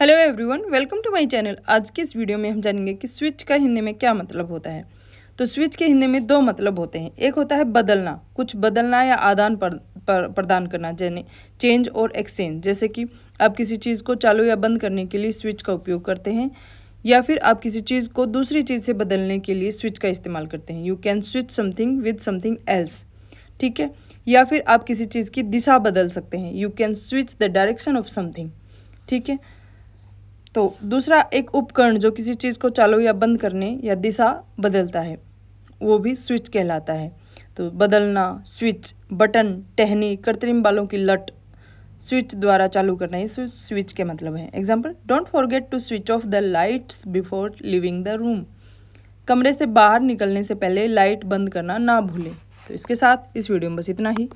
hello everyone welcome to my channel आज की इस वीडियो में हम जानेंगे कि स्विच का हिंदी में क्या मतलब होता है तो स्विच के हिंदी में दो मतलब होते हैं एक होता है बदलना कुछ बदलना या आदान पर, पर, प्रदान करना जैसे चेंज और एक्सचेंज जैसे कि आप किसी चीज़ को चालू या बंद करने के लिए स्विच का उपयोग करते हैं या फिर आप किसी चीज़ को दूसरी चीज़ से बदलने के लिए स्विच का इस्तेमाल करते हैं you can switch something with something else ठीक है या फिर आप किसी चीज़ की दिशा बदल सकते हैं you can switch the direction of something ठीक है तो दूसरा एक उपकरण जो किसी चीज़ को चालू या बंद करने या दिशा बदलता है वो भी स्विच कहलाता है तो बदलना स्विच बटन टहनी कृत्रिम बालों की लट स्विच द्वारा चालू करना ये स्विच के मतलब है example don't forget to switch off the lights before leaving the room कमरे से बाहर निकलने से पहले लाइट बंद करना ना भूलें तो इसके साथ इस वीडियो में बस इतना ही